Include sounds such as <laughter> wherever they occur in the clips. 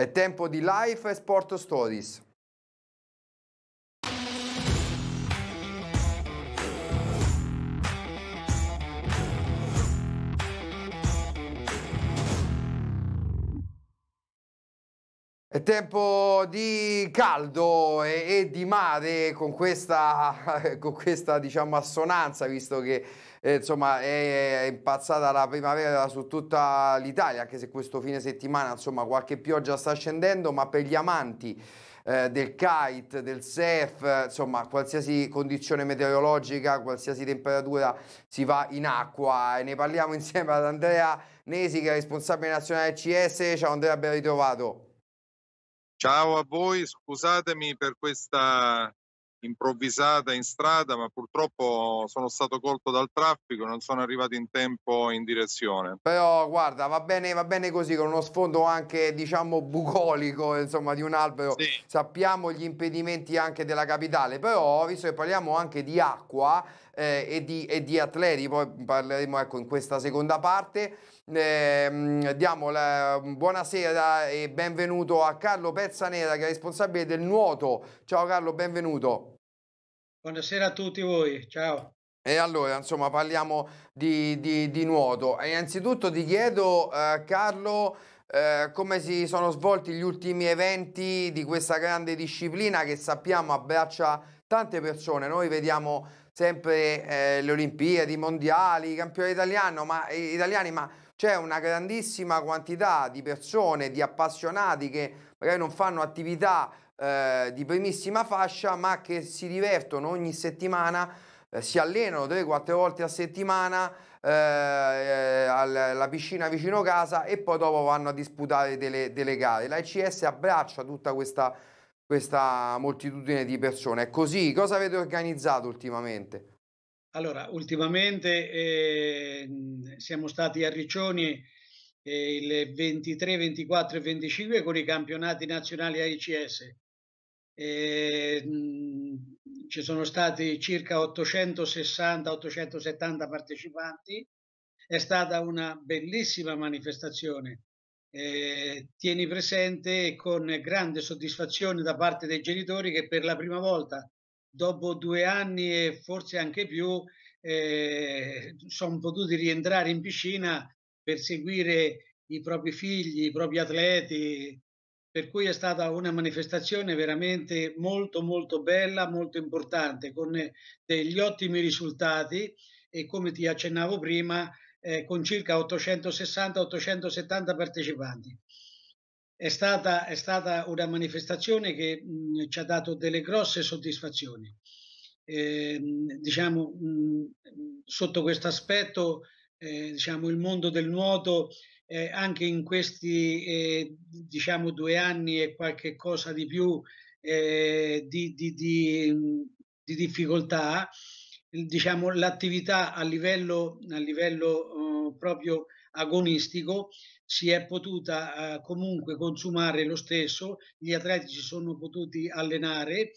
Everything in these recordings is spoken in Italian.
È tempo di Life e Sport Stories. È tempo di caldo e, e di mare con questa, <laughs> con questa diciamo, assonanza, visto che eh, insomma è, è impazzata la primavera su tutta l'Italia, anche se questo fine settimana insomma qualche pioggia sta scendendo, ma per gli amanti eh, del kite, del surf, insomma qualsiasi condizione meteorologica, qualsiasi temperatura si va in acqua e ne parliamo <laughs> insieme ad Andrea Nesi che è responsabile nazionale CS. Ciao Andrea, ben ritrovato. Ciao a voi, scusatemi per questa improvvisata in strada, ma purtroppo sono stato colto dal traffico, non sono arrivato in tempo in direzione. Però guarda, va bene, va bene così, con uno sfondo anche diciamo bucolico, insomma, di un albero. Sì. Sappiamo gli impedimenti anche della capitale, però visto che parliamo anche di acqua, eh, e, di, e, di, atleti, poi parleremo ecco, in questa seconda parte. Eh, diamo la buonasera e benvenuto a Carlo Pezzanera che è responsabile del nuoto. Ciao Carlo, benvenuto. Buonasera a tutti voi, ciao. E allora, insomma, parliamo di, di, di nuoto. E innanzitutto ti chiedo, eh, Carlo, eh, come si sono svolti gli ultimi eventi di questa grande disciplina che sappiamo abbraccia tante persone. Noi vediamo sempre eh, le Olimpiadi, i mondiali, i campioni italiano, ma, eh, italiani, ma c'è una grandissima quantità di persone, di appassionati che magari non fanno attività eh, di primissima fascia, ma che si divertono ogni settimana, eh, si allenano 3-4 volte a settimana eh, eh, alla piscina vicino casa e poi dopo vanno a disputare delle, delle gare. La ECS abbraccia tutta questa questa moltitudine di persone. È così? Cosa avete organizzato ultimamente? Allora, ultimamente eh, siamo stati a Riccioni eh, il 23, 24 e 25 con i campionati nazionali AICS. Eh, ci sono stati circa 860-870 partecipanti. È stata una bellissima manifestazione eh, tieni presente con grande soddisfazione da parte dei genitori che per la prima volta dopo due anni e forse anche più eh, sono potuti rientrare in piscina per seguire i propri figli, i propri atleti, per cui è stata una manifestazione veramente molto molto bella, molto importante, con degli ottimi risultati e come ti accennavo prima eh, con circa 860-870 partecipanti. È stata, è stata, una manifestazione che mh, ci ha dato delle grosse soddisfazioni. Eh, diciamo, mh, sotto questo aspetto, eh, diciamo, il mondo del nuoto eh, anche in questi eh, diciamo, due anni e qualche cosa di più eh, di, di, di, di difficoltà diciamo, l'attività a livello, a livello eh, proprio agonistico si è potuta eh, comunque consumare lo stesso, gli atleti si sono potuti allenare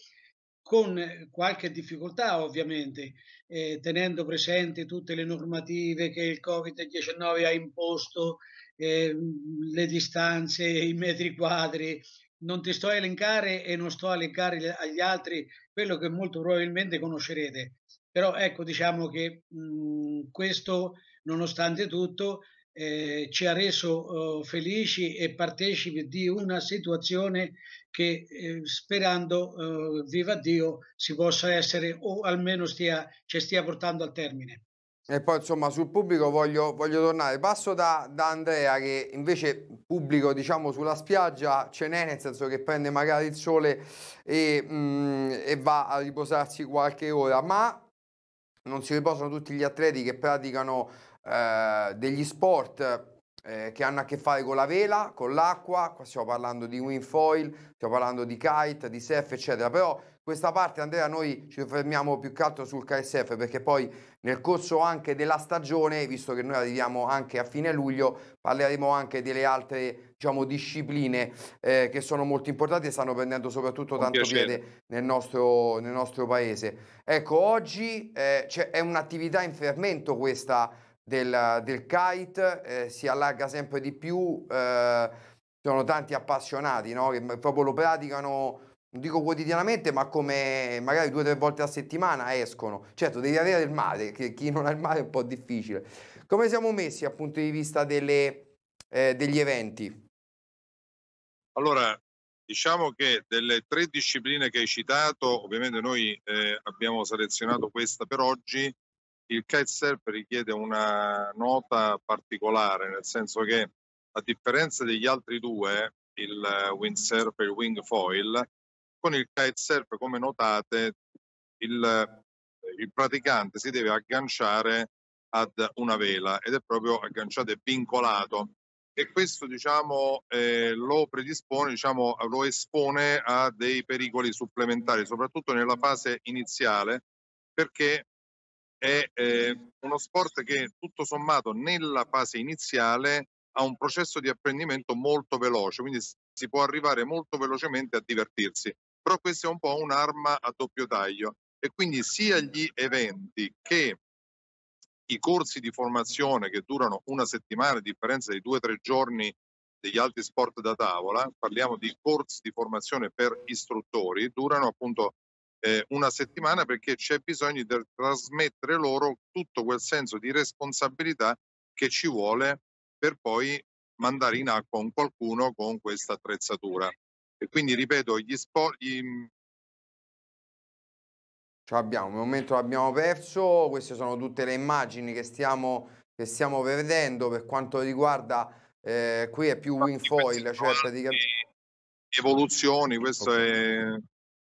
con qualche difficoltà ovviamente, eh, tenendo presente tutte le normative che il Covid-19 ha imposto, eh, le distanze, i metri quadri. Non ti sto a elencare e non sto a elencare agli altri quello che molto probabilmente conoscerete. Però ecco, diciamo che mh, mhmm, questo, nonostante tutto, eh, ci ha reso eh, felici e partecipi di una situazione che eh, sperando, oh, viva Dio, si possa essere o almeno stia, ci stia portando al termine. E poi insomma sul pubblico voglio, voglio tornare. Passo da, da, Andrea che invece pubblico diciamo sulla spiaggia ce n'è nel senso che prende magari il sole e, mm, e va a riposarsi qualche ora, ma non si riposano tutti gli atleti che praticano eh, degli sport eh, che hanno a che fare con la vela, con l'acqua, qua stiamo parlando di windfoil, stiamo parlando di kite, di surf, eccetera, però questa parte Andrea noi ci fermiamo più che altro sul KSF perché poi nel corso anche della stagione, visto che noi arriviamo anche a fine luglio, parleremo anche delle altre diciamo, discipline eh, che sono molto importanti e stanno prendendo soprattutto tanto piede nel nostro, nel nostro, paese. Ecco, oggi eh, è un'attività in fermento questa del, del kite, eh, si allarga sempre di più, eh, sono tanti appassionati no? che proprio lo praticano non dico quotidianamente, ma come magari due o tre volte a settimana escono. Certo, devi avere il mare, che chi non ha il mare è un po' difficile. Come siamo messi dal punto di vista delle, eh, degli eventi? Allora, diciamo che delle tre discipline che hai citato, ovviamente noi eh, abbiamo selezionato questa per oggi, il kitesurf richiede una nota particolare, nel senso che a differenza degli altri due, il eh, windsurf e il wing foil, con il kitesurf, come notate, il, il praticante si deve agganciare ad una vela ed è proprio agganciato e vincolato e questo diciamo, eh, lo predispone, diciamo, lo espone a dei pericoli supplementari, soprattutto nella fase iniziale, perché è eh, uno sport che tutto sommato nella fase iniziale ha un processo di apprendimento molto veloce, quindi si può arrivare molto velocemente a divertirsi però questa è un po' un'arma a doppio taglio e quindi sia gli eventi che i corsi di formazione che durano una settimana a differenza dei due o tre giorni degli altri sport da tavola, parliamo di corsi di formazione per istruttori, durano appunto eh, una settimana perché c'è bisogno di trasmettere loro tutto quel senso di responsabilità che ci vuole per poi mandare in acqua un qualcuno con questa attrezzatura. E quindi ripeto, gli spogli. Ce l'abbiamo, un momento l'abbiamo perso, queste sono tutte le immagini che stiamo, che stiamo vedendo per quanto riguarda eh, qui è più winfoil, cioè praticamente... Evoluzioni, questo okay.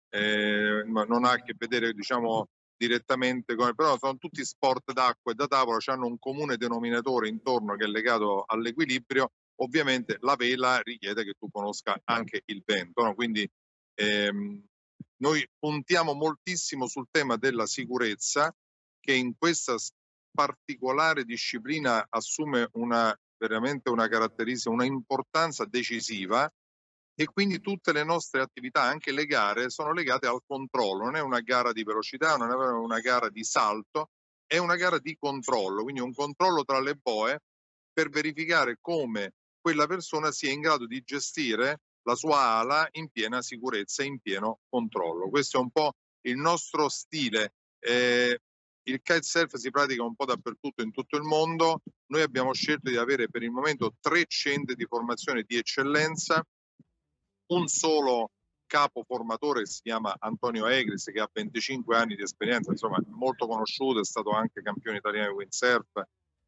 è, è, non ha a che vedere diciamo direttamente con... però sono tutti sport d'acqua e da tavola, hanno un comune denominatore intorno che è legato all'equilibrio Ovviamente la vela richiede che tu conosca anche il vento, no? quindi ehm, noi puntiamo moltissimo sul tema della sicurezza che in questa particolare disciplina assume una, veramente una caratteristica, una importanza decisiva e quindi tutte le nostre attività, anche le gare, sono legate al controllo, non è una gara di velocità, non è una gara di salto, è una gara di controllo, quindi un controllo tra le boe per verificare come quella persona sia in grado di gestire la sua ala in piena sicurezza e in pieno controllo. Questo è un po' il nostro stile. Eh, il kitesurf si pratica un po' dappertutto in tutto il mondo. Noi abbiamo scelto di avere per il momento tre centri di formazione di eccellenza, un solo capo formatore si chiama Antonio Egris che ha 25 anni di esperienza, insomma molto conosciuto, è stato anche campione italiano di windsurf,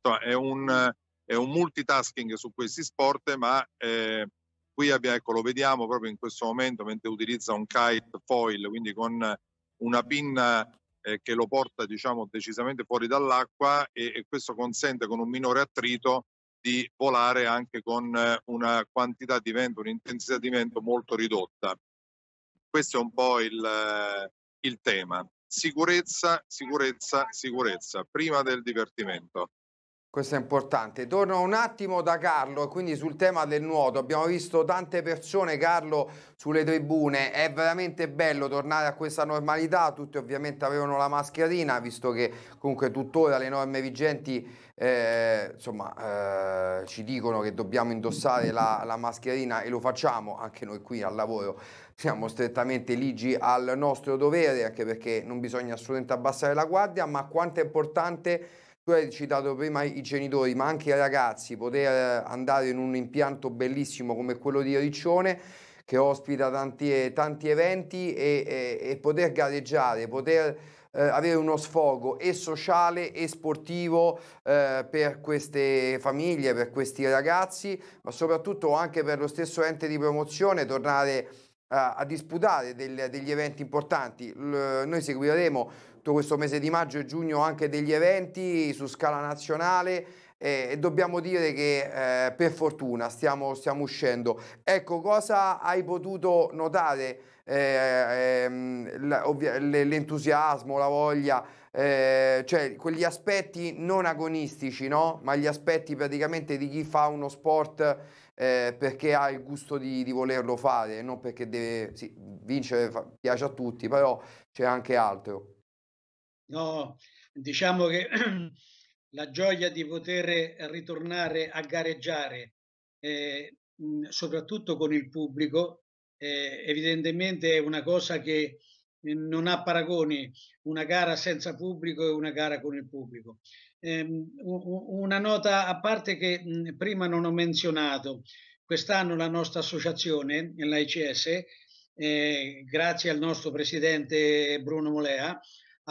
insomma, è un è un multitasking su questi sport, ma eh, qui abbiamo, ecco, lo vediamo proprio in questo momento mentre utilizza un kite foil, quindi con una pinna eh, che lo porta diciamo, decisamente fuori dall'acqua e, e, questo consente con un minore attrito di volare anche con eh, una quantità di vento, un'intensità di vento molto ridotta. Questo è un po' il, il tema. Sicurezza, sicurezza, sicurezza, prima del divertimento. Questo è importante. Torno un attimo da Carlo, quindi sul tema del nuoto. Abbiamo visto tante persone, Carlo, sulle tribune. È veramente bello tornare a questa normalità. Tutti ovviamente avevano la mascherina, visto che comunque tuttora le norme vigenti eh, insomma, eh, ci dicono che dobbiamo indossare la, la mascherina e lo facciamo anche noi qui al lavoro siamo strettamente ligi al nostro dovere, anche perché non bisogna assolutamente abbassare la guardia, ma quanto è importante tu hai citato prima i genitori, ma anche i ragazzi, poter eh, andare in un impianto bellissimo come quello di Riccione, che ospita tanti, eh, tanti eventi, e, e, e, poter gareggiare, poter eh, avere uno sfogo e sociale e sportivo eh, per queste famiglie, per questi ragazzi, ma soprattutto anche per lo stesso ente di promozione, tornare a, a disputare del, degli eventi importanti. L noi seguiremo tutto questo mese di maggio e giugno anche degli eventi su scala nazionale e dobbiamo dire che eh, per fortuna stiamo, stiamo, uscendo. Ecco, cosa hai potuto notare? Eh, ehm, l'entusiasmo, la voglia, eh, cioè quegli aspetti non agonistici, no? ma gli aspetti praticamente di chi fa uno sport eh, perché ha il gusto di, di, volerlo fare, non perché deve sì, vincere, fa, piace a tutti, però c'è anche altro. No, diciamo che <clears throat> la gioia di poter ritornare a gareggiare, eh, soprattutto con il pubblico, eh, evidentemente è una cosa che eh, non ha paragoni una gara senza pubblico e una gara con il pubblico. Eh, una nota a parte che prima non ho menzionato, quest'anno la nostra associazione, l'AICS, eh, grazie al nostro presidente Bruno Molea,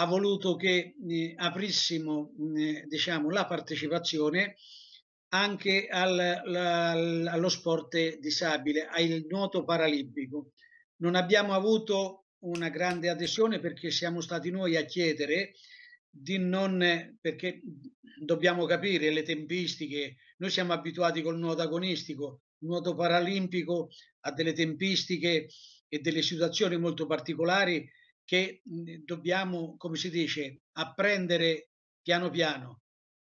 ha voluto che eh, aprissimo eh, diciamo, la partecipazione anche al, la, allo sport disabile, al nuoto paralimpico. Non abbiamo avuto una grande adesione perché siamo stati noi a chiedere di non, perché dobbiamo capire le tempistiche, noi siamo abituati col nuoto agonistico, il nuoto paralimpico ha delle tempistiche e delle situazioni molto particolari che mhmm, dobbiamo, come si dice, apprendere piano piano.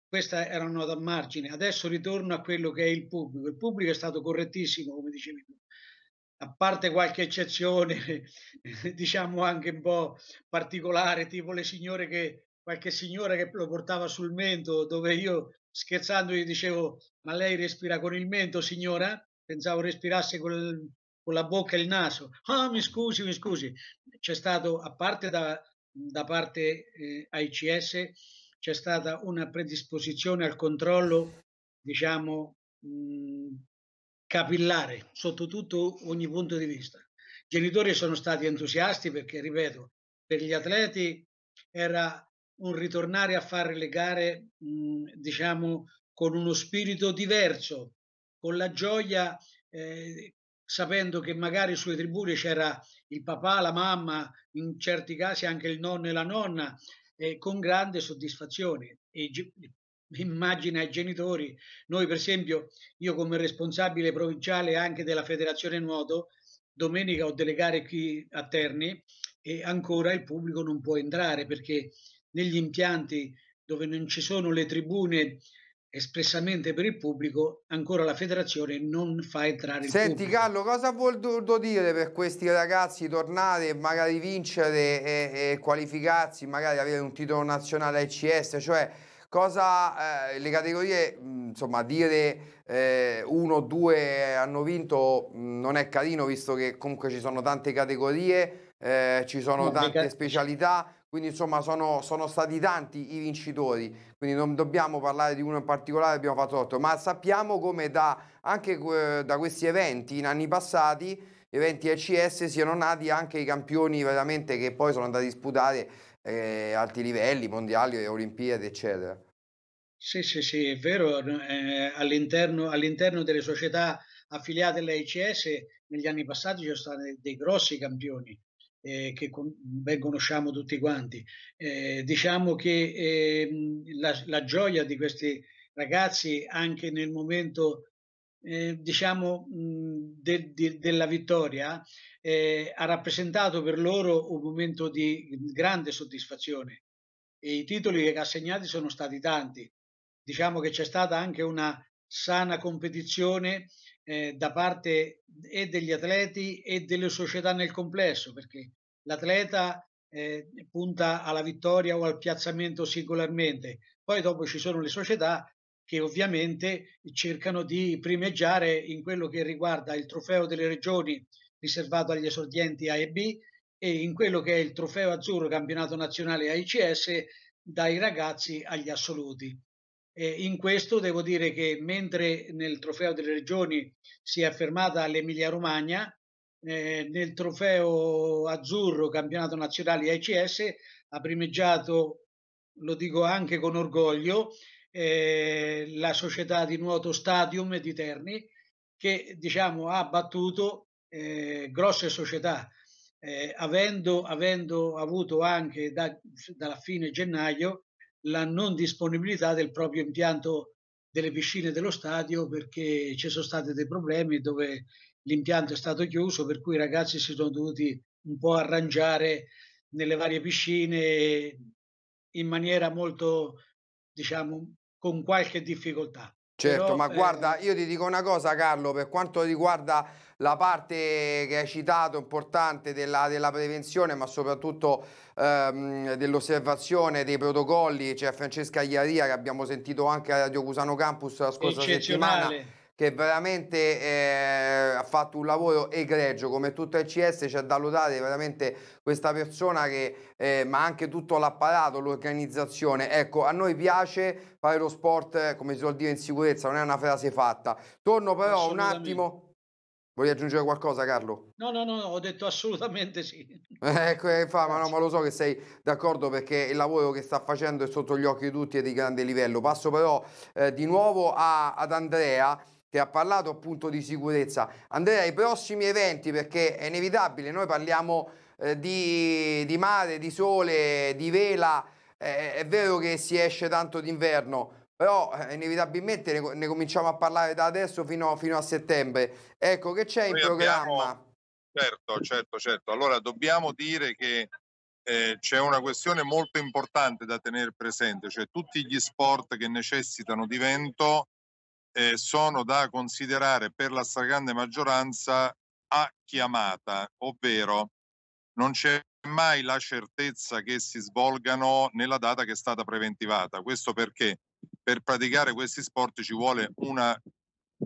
Questa era una nota a margine. Adesso ritorno a quello che è il pubblico. Il pubblico è stato correttissimo, come dicevi tu, a parte qualche eccezione, <laughs> diciamo anche un po' particolare, tipo le signore che qualche signora che lo portava sul mento, dove io scherzando gli dicevo: Ma lei respira con il mento, signora? Pensavo respirasse con il, con la bocca e il naso, ah mi scusi, mi scusi, c'è stato, a parte da, da parte eh, AICS, c'è stata una predisposizione al controllo, diciamo, mh, mm, capillare sotto tutto ogni punto di vista. I genitori sono stati entusiasti perché, ripeto, per gli atleti era un ritornare a fare le gare, mh, mm, diciamo, con uno spirito diverso, con la gioia eh, sapendo che magari sulle tribune c'era il papà, la mamma, in certi casi anche il nonno e la nonna, eh, con grande soddisfazione. E immagina i genitori, noi per esempio, io come responsabile provinciale anche della federazione nuoto, domenica ho delle gare qui a Terni e ancora il pubblico non può entrare perché negli impianti dove non ci sono le tribune espressamente per il pubblico, ancora la federazione non fa entrare il Senti, pubblico. Carlo, cosa vuol dovuto dire per questi ragazzi tornare e magari vincere e, e, qualificarsi, magari avere un titolo nazionale ECS? Cioè, cosa eh, le categorie, insomma, dire eh, uno o due hanno vinto non è carino, visto che comunque ci sono tante categorie, eh, ci sono no, tante specialità quindi insomma sono, sono, stati tanti i vincitori, quindi non dobbiamo parlare di uno in particolare, abbiamo fatto otto, ma sappiamo come da, anche da questi eventi in anni passati, eventi ECS, siano nati anche i campioni veramente che poi sono andati a disputare eh, alti livelli, mondiali, olimpiadi, eccetera. Sì, sì, sì, è vero, eh, all'interno, all'interno delle società affiliate all'ECS negli anni passati ci sono stati dei grossi campioni eh, che con, ben conosciamo tutti quanti. Eh, diciamo che ehm, la, la, gioia di questi ragazzi anche nel momento eh, diciamo de, de, della vittoria eh, ha rappresentato per loro un momento di grande soddisfazione e i titoli assegnati sono stati tanti diciamo che c'è stata anche una sana competizione eh, da parte e degli atleti e delle società nel complesso, perché l'atleta eh, punta alla vittoria o al piazzamento singolarmente, poi dopo ci sono le società che ovviamente cercano di primeggiare in quello che riguarda il trofeo delle regioni riservato agli esordienti A e B e in quello che è il trofeo azzurro campionato nazionale AICS dai ragazzi agli assoluti. Eh, in questo devo dire che mentre nel trofeo delle regioni si è affermata l'Emilia Romagna, eh, nel trofeo azzurro campionato nazionale ICS ha primeggiato, lo dico anche con orgoglio, eh, la società di nuoto Stadium di Terni che diciamo ha battuto eh, grosse società. Eh, avendo, avendo, avuto anche da, dalla fine gennaio la non disponibilità del proprio impianto delle piscine dello stadio perché ci sono stati dei problemi dove l'impianto è stato chiuso per cui i ragazzi si sono dovuti un po' arrangiare nelle varie piscine in maniera molto diciamo con qualche difficoltà Certo, Però, ma eh, guarda, io ti dico una cosa Carlo, per quanto riguarda la parte che hai citato importante della, della prevenzione, ma soprattutto ehm, dell'osservazione dei protocolli, c'è cioè Francesca Iaria che abbiamo sentito anche a Radio Cusano Campus la scorsa settimana che veramente eh, ha fatto un lavoro egregio come tutto il CS, c'è da lodare veramente questa persona che, eh, ma anche tutto l'apparato, l'organizzazione. Ecco, a noi piace fare lo sport, eh, come si vuol dire, in sicurezza, non è una frase fatta. Torno però un attimo... Vuoi aggiungere qualcosa, Carlo? No, no, no, ho detto assolutamente sì. <laughs> ecco, eh, fa, ma, no, ma, lo so che sei d'accordo perché il lavoro che sta facendo è sotto gli occhi di tutti e di grande livello. Passo però eh, di nuovo a, ad Andrea che ha parlato appunto di sicurezza. Andrea, ai prossimi eventi, perché è inevitabile, noi parliamo eh, di, di, mare, di sole, di vela, eh, è vero che si esce tanto d'inverno, però eh, inevitabilmente ne, ne, cominciamo a parlare da adesso fino, fino a settembre. Ecco che c'è in noi programma. Certo, certo, certo. Allora dobbiamo dire che eh, c'è una questione molto importante da tenere presente, cioè tutti gli sport che necessitano di vento eh, sono da considerare per la stragrande maggioranza a chiamata, ovvero non c'è mai la certezza che si svolgano nella data che è stata preventivata. Questo perché per praticare questi sport ci vuole una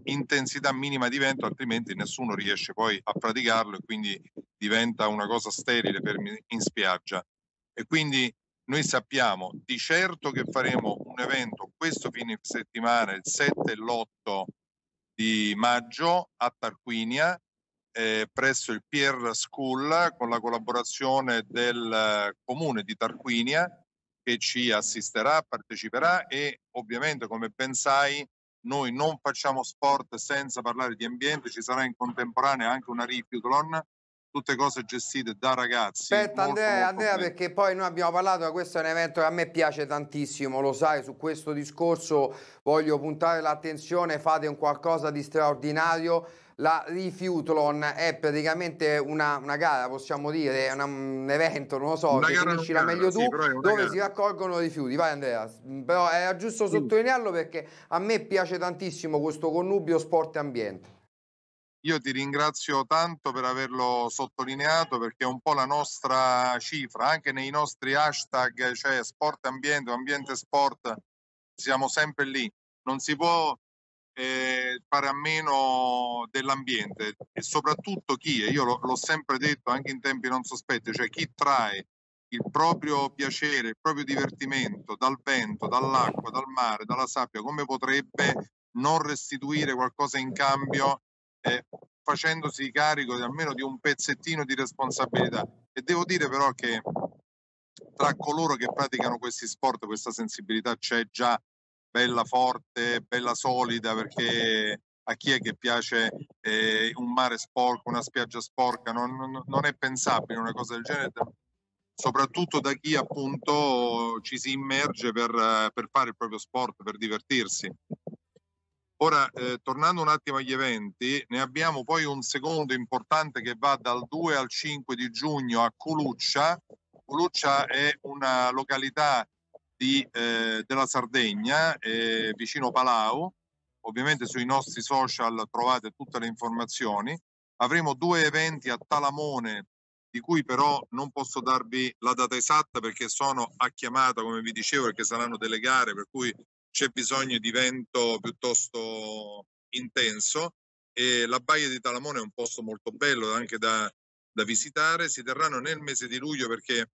intensità minima di vento, altrimenti nessuno riesce poi a praticarlo e quindi diventa una cosa sterile per, in spiaggia. E quindi noi sappiamo di certo che faremo un evento questo fine settimana, il 7 e l'8 di maggio a Tarquinia, eh, presso il Pier School, con la collaborazione del eh, comune di Tarquinia, che ci assisterà, parteciperà e ovviamente, come ben sai, noi non facciamo sport senza parlare di ambiente, ci sarà in contemporanea anche una rifiutlon tutte cose gestite da ragazzi. Aspetta molto, Andrea, molto Andrea perché poi noi abbiamo parlato, questo è un evento che a me piace tantissimo, lo sai, su questo discorso voglio puntare l'attenzione, fate un qualcosa di straordinario. La Rifutlon è praticamente una, una, gara, possiamo dire, una, un evento, non lo so, una definisci la meglio tu, sì, dove gara. si raccolgono rifiuti. Vai Andrea, però è giusto sottolinearlo perché a me piace tantissimo questo connubio sport e ambiente. Io ti ringrazio tanto per averlo sottolineato perché è un po' la nostra cifra, anche nei nostri hashtag cioè sport ambiente, ambiente sport, siamo sempre lì. Non si può eh, fare a meno dell'ambiente e soprattutto chi, e io l'ho sempre detto anche in tempi non sospetti, cioè chi trae il proprio piacere, il proprio divertimento dal vento, dall'acqua, dal mare, dalla sabbia, come potrebbe non restituire qualcosa in cambio eh, facendosi carico di almeno di un pezzettino di responsabilità. E devo dire però che tra coloro che praticano questi sport questa sensibilità c'è già bella forte, bella solida, perché a chi è che piace eh, un mare sporco, una spiaggia sporca, non, non, non è pensabile una cosa del genere, soprattutto da chi appunto ci si immerge per, per fare il proprio sport, per divertirsi. Ora, eh, tornando un attimo agli eventi, ne abbiamo poi un secondo importante che va dal 2 al 5 di giugno a Coluccia. Coluccia è una località di, eh, della Sardegna, eh, vicino Palau. Ovviamente sui nostri social trovate tutte le informazioni. Avremo due eventi a Talamone, di cui però non posso darvi la data esatta perché sono a chiamata, come vi dicevo, perché saranno delle gare, per cui c'è bisogno di vento piuttosto intenso e la Baia di Talamone è un posto molto bello anche da, da visitare. Si terranno nel mese di luglio perché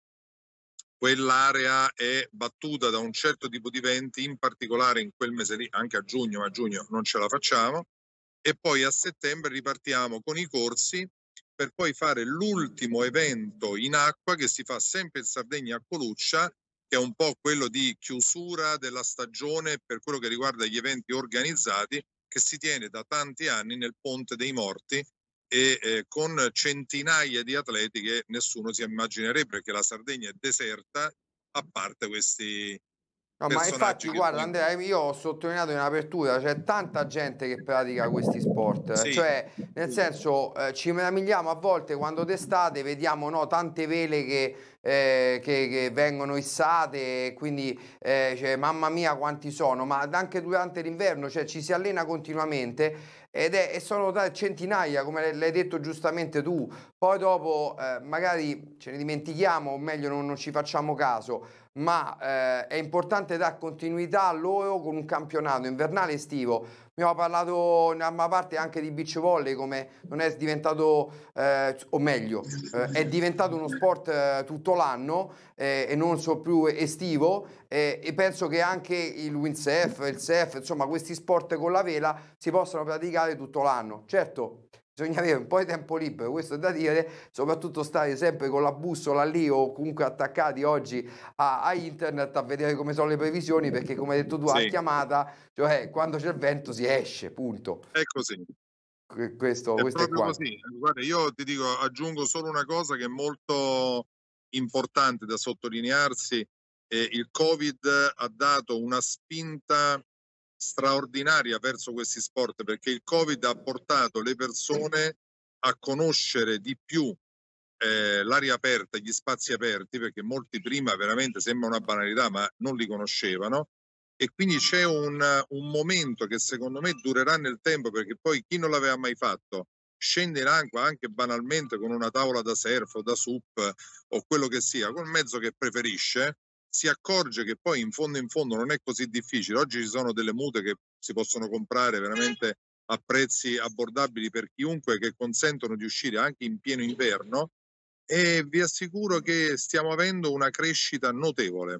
quell'area è battuta da un certo tipo di venti, in particolare in quel mese lì, anche a giugno, ma a giugno non ce la facciamo. E poi a settembre ripartiamo con i corsi per poi fare l'ultimo evento in acqua che si fa sempre in Sardegna a Coluccia che è un po' quello di chiusura della stagione per quello che riguarda gli eventi organizzati che si tiene da tanti anni nel Ponte dei Morti e eh, con centinaia di atleti che nessuno si immaginerebbe perché la Sardegna è deserta a parte questi No, ma infatti, guarda, quindi... Andrea, io ho sottolineato in apertura, c'è tanta gente che pratica questi sport, sì. cioè, nel senso, eh, ci meravigliamo a volte quando d'estate vediamo no, tante vele che eh, che, che, vengono issate, quindi eh, cioè, mamma mia quanti sono, ma anche durante l'inverno cioè, ci si allena continuamente ed è, e sono centinaia, come l'hai detto giustamente tu, poi dopo eh, magari ce ne dimentichiamo o meglio non, non ci facciamo caso, ma eh, è importante dare continuità a loro con un campionato invernale estivo abbiamo parlato in una parte anche di beach volley, come non è diventato, eh, o meglio, eh, è diventato uno sport eh, tutto l'anno eh, e non so più estivo eh, e penso che anche il windsurf, il surf, insomma questi sport con la vela si possano praticare tutto l'anno. Certo, Bisogna avere un po' di tempo libero, questo è da dire, soprattutto stare sempre con la bussola lì o comunque attaccati oggi a, a internet a vedere come sono le previsioni, perché come hai detto tu sì. a chiamata, cioè eh, quando c'è il vento si esce, punto. È così. Questo è, questo è quanto. Così. Guarda, io ti dico, aggiungo solo una cosa che è molto importante da sottolinearsi. Eh, il Covid ha dato una spinta straordinaria verso questi sport perché il Covid ha portato le persone a conoscere di più eh, l'aria aperta, gli spazi aperti, perché molti prima veramente sembra una banalità, ma non li conoscevano. E quindi c'è un, un momento che secondo me durerà nel tempo perché poi chi non l'aveva mai fatto scende in acqua anche banalmente con una tavola da surf o da sup o quello che sia, col mezzo che preferisce, si accorge che poi in fondo in fondo non è così difficile. Oggi ci sono delle mute che si possono comprare veramente a prezzi abbordabili per chiunque che consentono di uscire anche in pieno inverno e vi assicuro che stiamo avendo una crescita notevole.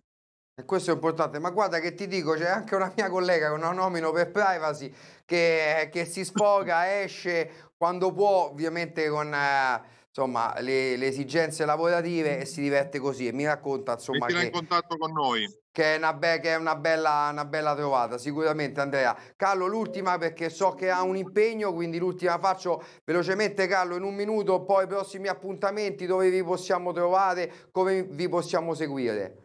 E questo è importante, ma guarda che ti dico, c'è anche una mia collega che non nomino per privacy che, che si sfoga, esce quando può, ovviamente con... Eh insomma, le, le, esigenze lavorative e si diverte così e mi racconta insomma Mettila che, in contatto con noi che è, una, be- che è una, bella, una, bella, trovata sicuramente Andrea Carlo l'ultima perché so che ha un impegno quindi l'ultima faccio velocemente Carlo in un minuto poi i prossimi appuntamenti dove vi possiamo trovare come vi possiamo seguire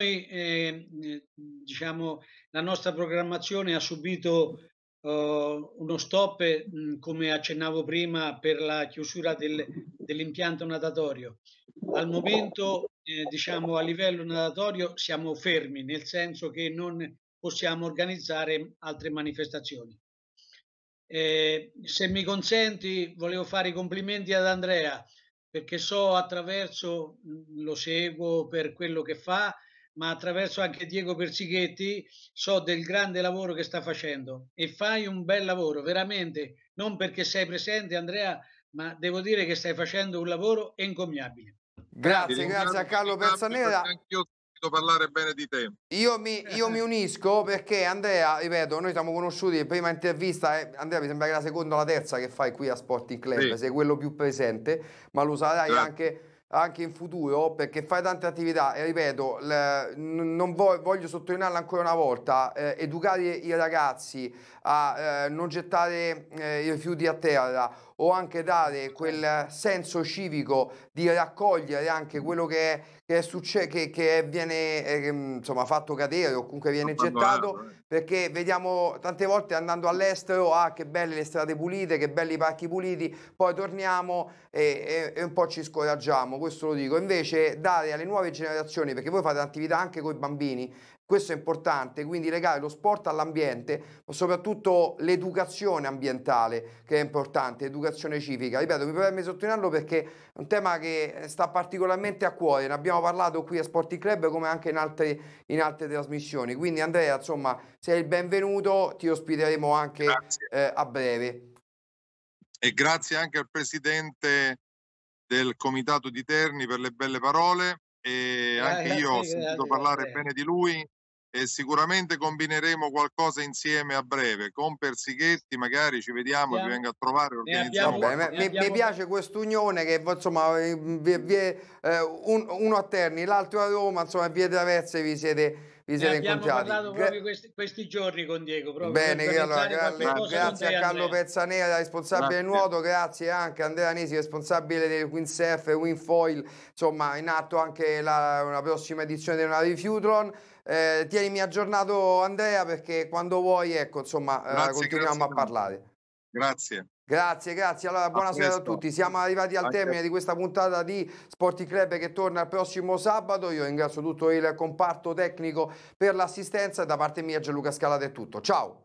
eh, diciamo la nostra programmazione ha subito Uh, uno stop, mh, come accennavo prima, per la chiusura del, dell'impianto natatorio. Al momento, eh, diciamo, a livello natatorio siamo fermi, nel senso che non possiamo organizzare altre manifestazioni. Eh, se mi consenti, volevo fare i complimenti ad Andrea, perché so attraverso, mh, lo seguo per quello che fa, ma attraverso anche Diego Persichetti so del grande lavoro che sta facendo e fai un bel lavoro, veramente, non perché sei presente Andrea, ma devo dire che stai facendo un lavoro encomiabile. Grazie, grazie a Carlo Pezzanera. Anch'io parlare bene di te. Io mi, io mi, unisco perché Andrea, ripeto, noi siamo conosciuti, prima intervista, eh, Andrea mi sembra che la seconda o la terza che fai qui a Sporting Club, sì. sei quello più presente, ma lo sarai Grazie. anche anche in futuro perché fai tante attività e ripeto le, non voglio, voglio sottolinearla ancora una volta eh, educare i ragazzi a eh, non gettare eh, i rifiuti a terra o anche dare quel senso civico di raccogliere anche quello che, è, che, è succe- che, che viene eh, mm, insomma, fatto cadere o comunque viene gettato, eh. perché vediamo tante volte andando all'estero, ah che belle le strade pulite, che belli i parchi puliti, poi torniamo e, e, e un po' ci scoraggiamo, questo lo dico. Invece dare alle nuove generazioni, perché voi fate attività anche con i bambini, questo è importante, quindi legare lo sport all'ambiente, ma soprattutto l'educazione ambientale che è importante, l'educazione civica. Ripeto, mi permetto di sottolinearlo perché è un tema che sta particolarmente a cuore, ne abbiamo parlato qui a Sporting Club come anche in altre, in altre trasmissioni. Quindi Andrea, insomma, sei il benvenuto, ti ospiteremo anche eh, a breve. E grazie anche al Presidente del Comitato di Terni per le belle parole e eh, anche io ho sentito parlare bene di lui e sicuramente combineremo qualcosa insieme a breve con Persighetti magari ci vediamo ci venga a trovare organizziamo abbiamo, mi, mi, piace quest'unione che insomma eh, vi, vi eh, un, uno a Terni l'altro a Roma insomma via Traverse vi siete vi siete incontrati. Abbiamo parlato proprio questi, questi, giorni con Diego. Bene, allora, gra grazie a Carlo Andrea. Pezzanera, responsabile grazie. del nuoto, grazie anche a Andrea Nisi, responsabile del Windsurf e Windfoil, insomma in atto anche la, una prossima edizione della Rifutron. Eh, tienimi aggiornato Andrea perché quando vuoi, ecco, insomma, eh, grazie, continuiamo grazie, a parlare. Grazie. Grazie, grazie. Allora, buonasera a tutti. Siamo arrivati al termine di questa puntata di Sporti Club che torna il prossimo sabato. Io ringrazio tutto il comparto tecnico per l'assistenza. Da parte mia Gianluca Scalata, è tutto. Ciao.